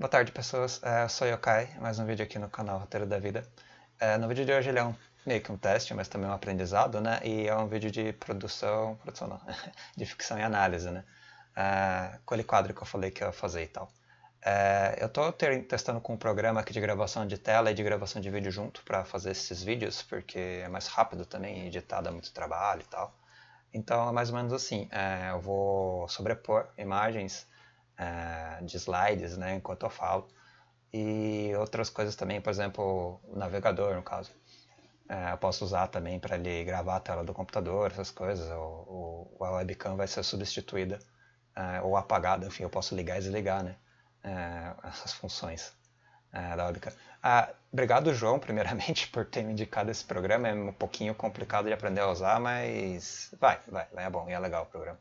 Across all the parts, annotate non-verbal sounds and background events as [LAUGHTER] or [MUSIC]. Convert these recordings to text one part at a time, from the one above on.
Boa tarde pessoas, é, eu sou Yokai, mais um vídeo aqui no canal Roteiro da Vida. É, no vídeo de hoje ele é um, meio que um teste, mas também um aprendizado, né? E é um vídeo de produção, produção não, [LAUGHS] de ficção e análise, né? É, aquele quadro que eu falei que eu ia fazer e tal. eu estou testando com um programa aqui de gravação de tela e de gravação de vídeo junto para fazer esses vídeos, porque é mais rápido também, editar dá muito trabalho e tal. Então é mais ou menos assim, eu vou sobrepor imagens uh, de slides, né, enquanto eu falo, e outras coisas também, por exemplo, o navegador, no caso. Uh, eu posso usar também para ele gravar a tela do computador, essas coisas, ou, ou a webcam vai ser substituída uh, ou apagada, enfim, eu posso ligar e desligar né, essas funções da webcam. Ah, obrigado, João, primeiramente, [LAUGHS] por ter me indicado esse programa. É um pouquinho complicado de aprender a usar, mas vai, vai, é bom, é legal o programa.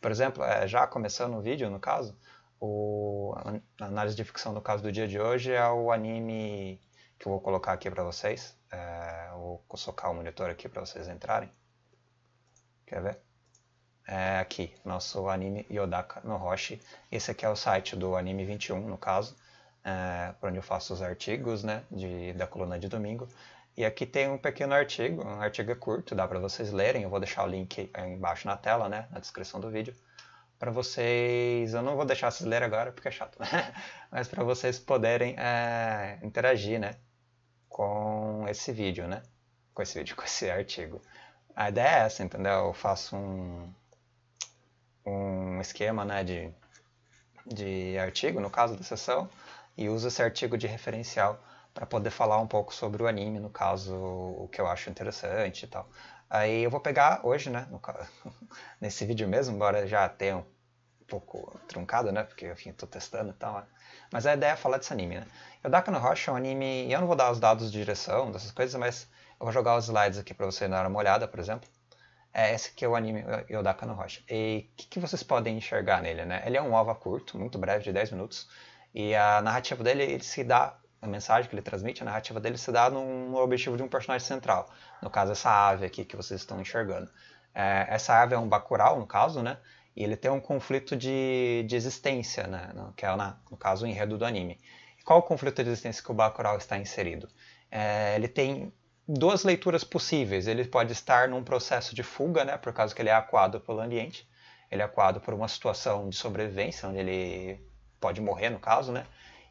Por exemplo, eh, já começando o vídeo, no caso, o, a análise de ficção no caso do dia de hoje é o anime que eu vou colocar aqui para vocês. É, vou socar o monitor aqui para vocês entrarem. Quer ver? É aqui, nosso anime Yodaka no Roshi. Esse aqui é o site do Anime 21, no caso, é, para onde eu faço os artigos né, de, da coluna de domingo. E aqui tem um pequeno artigo, um artigo é curto, dá para vocês lerem. Eu vou deixar o link aí embaixo na tela, né, na descrição do vídeo para vocês, eu não vou deixar vocês lerem agora porque é chato, [LAUGHS] mas para vocês poderem é, interagir, né, com esse vídeo, né, com esse vídeo, [LAUGHS] com esse artigo. A ideia é essa, entendeu? Eu faço um, um esquema, né, de, de artigo, no caso da sessão, e uso esse artigo de referencial para poder falar um pouco sobre o anime, no caso, o que eu acho interessante e tal. Aí eu vou pegar hoje, né? No, [LAUGHS] nesse vídeo mesmo, embora já tenha um pouco truncado, né? Porque, enfim, tô testando e tal. Né. Mas a ideia é falar desse anime, né? Yodaka no Rocha é um anime... E eu não vou dar os dados de direção, dessas coisas, mas eu vou jogar os slides aqui para você dar uma olhada, por exemplo. É esse que é o anime Yodaka no Rocha. E o que, que, vocês podem enxergar nele, né? Ele é um OVA curto, muito breve, de 10 minutos. E a narrativa dele, ele se dá a mensagem que ele transmite, a narrativa dele se dá no, objetivo de um personagem central. No caso, essa ave aqui que vocês estão enxergando. É, essa ave é um bacural, no caso, né? E ele tem um conflito de, de existência, né? que é, na, no caso, o enredo do anime. qual o conflito de existência que o bacural está inserido? É, ele tem duas leituras possíveis. Ele pode estar num processo de fuga, né? Por causa que ele é acuado pelo ambiente. Ele é acuado por uma situação de sobrevivência, onde ele pode morrer, no caso, né?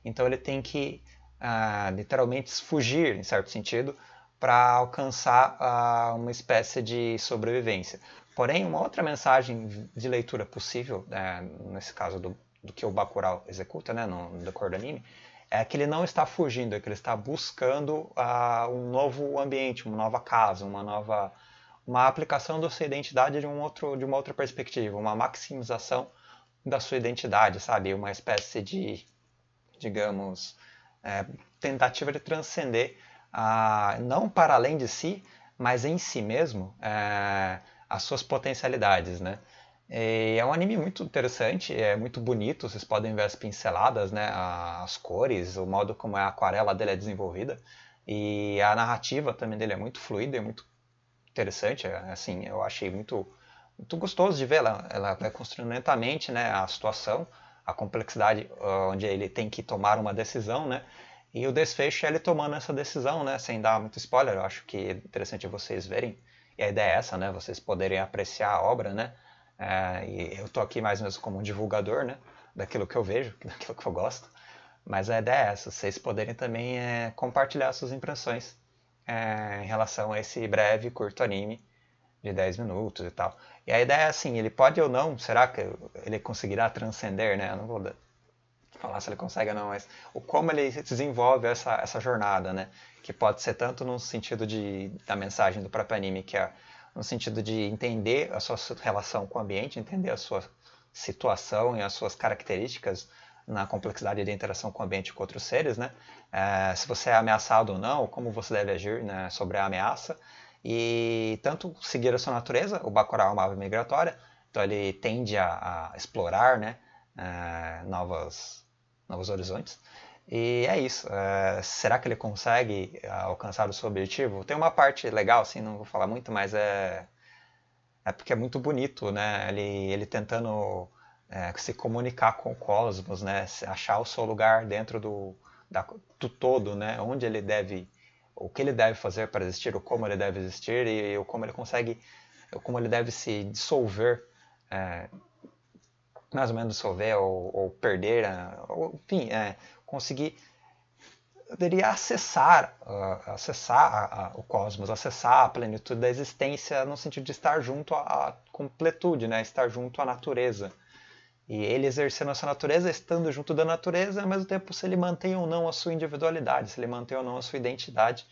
Então ele tem que ah, literalmente fugir, em certo sentido, para alcançar ah, uma espécie de sobrevivência. Porém, uma outra mensagem de leitura possível, né, nesse caso do, do, que o Bacurau executa, né, no, decor do anime, é que ele não está fugindo, é que ele está buscando ah, um novo ambiente, uma nova casa, uma nova uma aplicação da sua identidade de um outro de uma outra perspectiva, uma maximização da sua identidade, sabe? Uma espécie de digamos é, tentativa de transcender, a, não para além de si, mas em si mesmo, é, as suas potencialidades, né? E é um anime muito interessante, é muito bonito, vocês podem ver as pinceladas, né, as cores, o modo como a aquarela dele é desenvolvida. E a narrativa também dele é muito fluida e muito interessante, é, assim, eu achei muito, muito gostoso de ver. Ela, ela vai construindo lentamente né, a situação, a complexidade ah, onde ele tem que tomar uma decisão, né? E o desfecho é ele tomando essa decisão, né? Sem dar muito spoiler, eu acho que é interessante vocês verem. E a ideia é essa, né? Vocês poderem apreciar a obra, né? É, e eu tô aqui mais ou menos como um divulgador, né? Daquilo que eu vejo, [LAUGHS] daquilo que eu gosto. Mas a ideia é essa, vocês poderem também é, compartilhar suas impressões é, em relação a esse breve, curto anime de 10 minutos e tal. E a ideia é assim, ele pode ou não, será que ele conseguirá transcender, né? Eu não vou falar se ele consegue ou não, mas o como ele desenvolve essa, essa jornada, né? Que pode ser tanto no sentido de, da mensagem do próprio anime, que é no sentido de entender a sua relação com o ambiente, entender a sua situação e as suas características na complexidade da interação com o ambiente com outros seres, né? É, se você é ameaçado ou não, como você deve agir né, sobre a ameaça, e tanto seguir a sua natureza, o bacurau é uma ave migratória, então ele tende a, a explorar né, uh, novas, novos horizontes. E é isso. Uh, será que ele consegue eh, alcançar o seu objetivo? Tem uma parte legal, assim, não vou falar muito, mas é, é porque é muito bonito, né? Ele, ele tentando é, se comunicar com o cosmos, né? Achar o seu lugar dentro do, da, do todo, né? Onde ele deve o que ele deve fazer para existir, o como ele deve existir e, o como ele consegue, como ele deve se dissolver, é, mais ou menos dissolver ou, ou perder, né, ou, enfim, é, conseguir, eu acessar, uh, acessar a, a, o cosmos, acessar a plenitude da existência no sentido de estar junto à, à completude, né? estar junto à natureza. E ele exercendo essa natureza, estando junto da natureza, ao mesmo tempo se ele mantém ou não a sua individualidade, se ele mantém ou não a sua identidade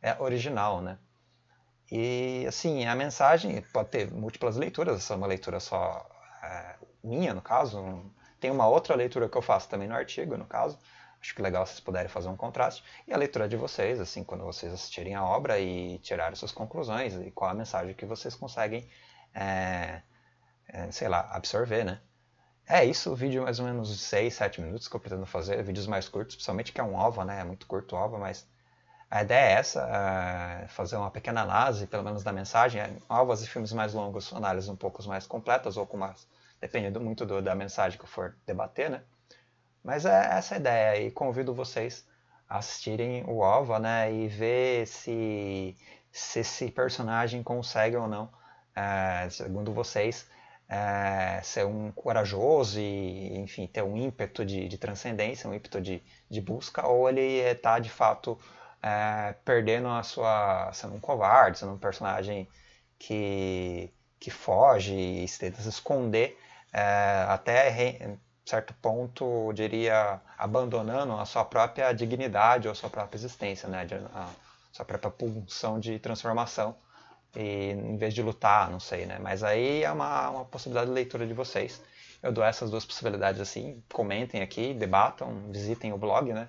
é, original, né? E assim, a mensagem pode ter múltiplas leituras, essa é uma leitura só é, minha, no caso. Tem uma outra leitura que eu faço também no artigo, no caso. Acho que legal vocês puderem fazer um contraste. E a leitura de vocês, assim, quando vocês assistirem a obra e tirarem suas conclusões e qual a mensagem que vocês conseguem, é, é, sei lá, absorver, né? É isso, o vídeo mais ou menos 6, 7 minutos que eu pretendo fazer, vídeos mais curtos, principalmente que é um OVA, né? É muito curto o OVA, mas a ideia é essa, é fazer uma pequena análise, pelo menos da mensagem. É, OVAS e filmes mais longos, análises um pouco mais completas, ou com mais, dependendo muito do, da mensagem que eu for debater, né? Mas é essa a ideia, e convido vocês a assistirem o OVA, né? E ver se, se esse personagem consegue ou não, é, segundo vocês, é, ser um corajoso e, enfim, ter um ímpeto de, de transcendência, um ímpeto de, de busca, ou ele está de fato é, perdendo a sua. sendo um covarde, sendo um personagem que, que foge e tenta se esconder é, até certo ponto, eu diria, abandonando a sua própria dignidade ou a sua própria existência, né? a sua própria pulsão de transformação e em vez de lutar, não sei, né? Mas aí é uma, uma possibilidade de leitura de vocês. Eu dou essas duas possibilidades assim, comentem aqui, debatam, visitem o blog, né?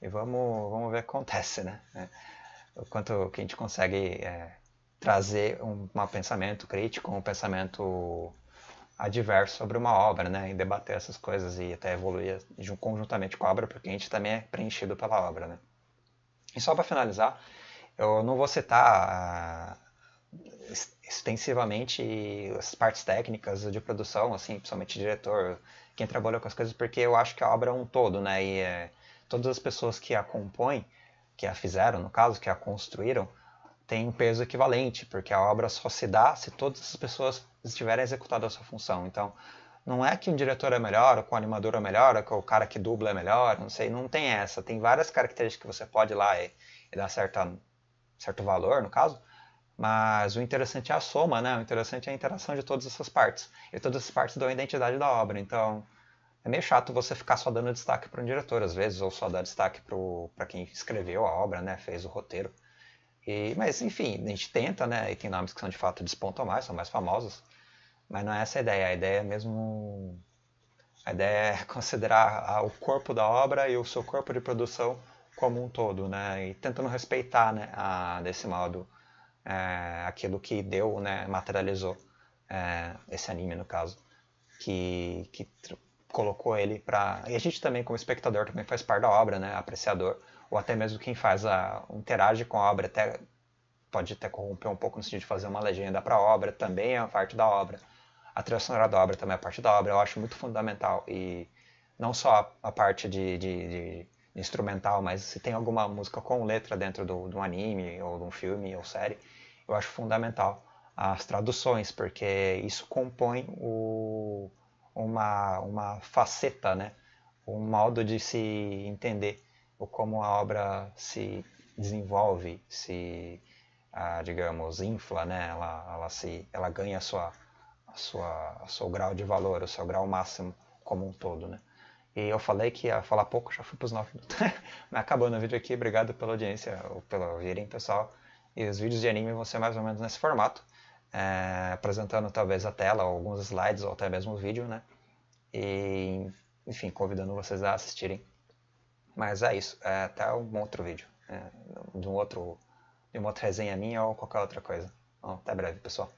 E vamos, vamos ver o que acontece, né? É. O quanto que a gente consegue é, trazer um, um pensamento crítico, um pensamento adverso sobre uma obra, né? E debater essas coisas e até evoluir conjuntamente com a obra, porque a gente também é preenchido pela obra, né? E só para finalizar, eu não vou citar extensivamente as partes técnicas de produção, assim, principalmente diretor, quem trabalhou com as coisas, porque eu acho que a obra é um todo, né? E é, todas as pessoas que a compõem, que a fizeram, no caso, que a construíram, têm um peso equivalente, porque a obra só se dá se todas as pessoas estiverem executando a sua função. Então, não é que um diretor é melhor, ou que o um animador é melhor, ou que o cara que dubla é melhor, não sei, não tem essa. Tem várias características que você pode ir lá e, e dar certa, certo valor, no caso, mas o interessante é a soma, né? O interessante é a interação de todas essas partes. E todas essas partes dão a identidade da obra. Então, é meio chato você ficar só dando destaque para um diretor, às vezes, ou só dar destaque para quem escreveu a obra, né? Fez o roteiro. E, mas, enfim, a gente tenta, né? E tem nomes que são de fato despontam mais, são mais famosos. Mas não é essa a ideia. A ideia é mesmo. A ideia é [LAUGHS] considerar o corpo da obra e o seu corpo de produção como um todo, né? E tentando respeitar, né? A, desse modo é, aquilo que deu, né, materializou é, esse anime no caso, que, que colocou ele para e a gente também como espectador também faz parte da obra, né, apreciador ou até mesmo quem faz a interage com a obra até pode até corromper um pouco no sentido de fazer uma legenda para a obra também é parte da obra, a trilha sonora da obra também é parte da obra, eu acho muito fundamental e não só a, a parte de, de, de instrumental, mas se tem alguma música com letra dentro do, de um anime, ou de um filme, ou série, eu acho fundamental as traduções, porque isso compõe o, uma, uma faceta, né? um modo de se entender como a obra se desenvolve, se, ah, digamos, infla, né? ela, ela, se, ela ganha a sua, a sua, o seu grau de valor, o seu grau máximo como um todo. Né? E eu falei que ia falar pouco, já fui para os nove minutos. [LAUGHS] Mas acabando o vídeo aqui, obrigado pela audiência, ou pelo virem pessoal. E os vídeos de anime vão ser mais ou menos nesse formato, é, apresentando talvez a tela, alguns slides ou até mesmo o vídeo, né? E, enfim, convidando vocês a assistirem. Mas é isso, é, até um outro vídeo, é, de, um outro, de uma outra resenha minha ou qualquer outra coisa. até breve, pessoal.